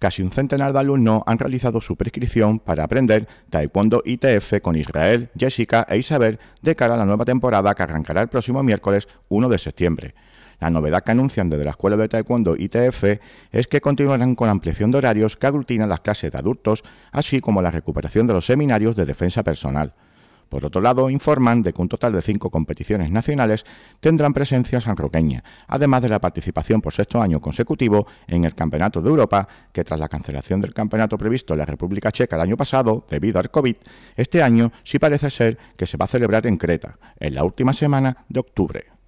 casi un centenar de alumnos han realizado su prescripción para aprender Taekwondo ITF con Israel, Jessica e Isabel de cara a la nueva temporada que arrancará el próximo miércoles 1 de septiembre. La novedad que anuncian desde la Escuela de Taekwondo ITF es que continuarán con la ampliación de horarios que aglutinan las clases de adultos, así como la recuperación de los seminarios de defensa personal. Por otro lado, informan de que un total de cinco competiciones nacionales tendrán presencia sanroqueña, además de la participación por sexto año consecutivo en el Campeonato de Europa, que tras la cancelación del campeonato previsto en la República Checa el año pasado debido al COVID, este año sí parece ser que se va a celebrar en Creta, en la última semana de octubre.